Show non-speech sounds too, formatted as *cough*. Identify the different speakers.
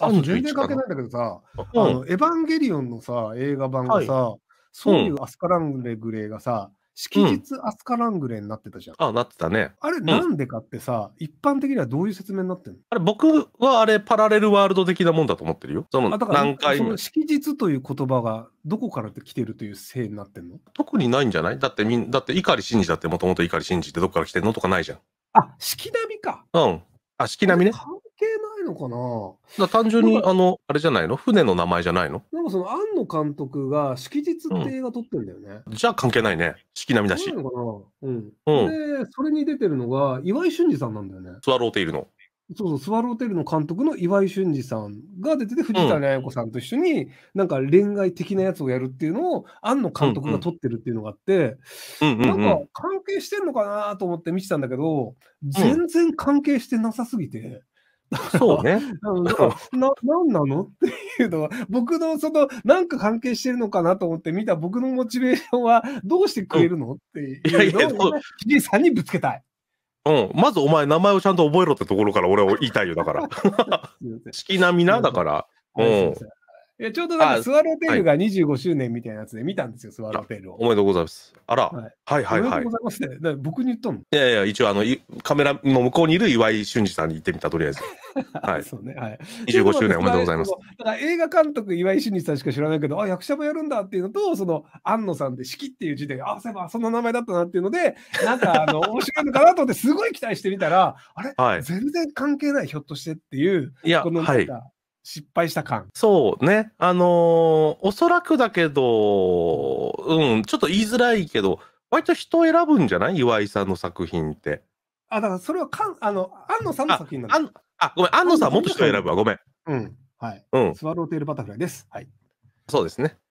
Speaker 1: あの全然
Speaker 2: 関係ないんだけどさ、うん、あのエヴァンゲリオンのさ、映画版がさ、はい、そういうアスカラングレグレーがさ、式日アスカラングレーになってたじゃん。
Speaker 1: うん、あ、なってたね。
Speaker 2: あれなんでかってさ、うん、一般的にはどういう説明になってんのあれ僕はあれパラレルワールド的なもんだと思ってるよ。その何回も。式日という言葉がどこから来てるというせいになってんの
Speaker 1: 特にないんじゃないだってみん、だって碇真司だってもともと碇信二ってどこから来てんのとかないじゃん。
Speaker 2: あ、式並み
Speaker 1: か。うん。
Speaker 2: あ、式並みね。のかな
Speaker 1: 単純に、あの、あれじゃないの船の名前じゃないの
Speaker 2: なんかその、庵野監督が、式日って映画撮ってんだよね。
Speaker 1: うん、じゃあ関係ないね。式並みだし。そうな
Speaker 2: のかなうん。で、それに出てるのが、岩井俊二さんなんだよね。
Speaker 1: スワローテイルの。
Speaker 2: そうそう、スワローテイルの監督の岩井俊二さんが出てて、藤谷綾子さんと一緒に、なんか恋愛的なやつをやるっていうのを、庵野監督が撮ってるっていうのがあって、うん、なんか関係してんのかなと思って見てたんだけど、全然関係してなさすぎて、そうね。*laughs* な、なんなの *laughs* っていうのは、僕のその、なんか関係してるのかなと思って見た僕のモチベーションは、どうしてくれるの、っていういや、キリさんにぶつけたい。
Speaker 1: うん。まずお前、名前をちゃんと覚えろってところから俺を言いたいよ、だから。しきなみな、だから。うん。
Speaker 2: いやちょうどなんかスワローテールが25周年みたいなやつで見たんですよ、スワローテールを。おめ
Speaker 1: でとうございます。あら、はいはいはいおめでとうご。
Speaker 2: ざいますね。僕に言ったの。い
Speaker 1: やいや、一応あの、いカメラの向こうにいる岩井俊二さんに行ってみた、とりあえず。*laughs* はいそう
Speaker 2: ね。はい。25周年おめでとうございます。だから映画監督、岩井俊二さんしか知らないけど、あ、役者もやるんだっていうのと、その、安野さんで四季っていう点で、あ、そういえばそんな名前だったなっていうので、なんか、あの、*laughs* 面白いのかなと思って、すごい期待してみたら、あれ、はい。全然関係ない、ひょっとしてっていう、いや、このなはい。失敗した感。
Speaker 1: そうね。あのー、おそらくだけど、うん、ちょっと言いづらいけど、割と人を選ぶんじゃない岩井さんの作品って。
Speaker 2: あ、だからそれはかん、あの、安野さんの作品なんだ。あ、ごめん、安野さんもっと人を選
Speaker 1: ぶわ。ごめん。うん。はい。うん。スワロー
Speaker 2: テールバタフライです。はい。
Speaker 1: そうですね。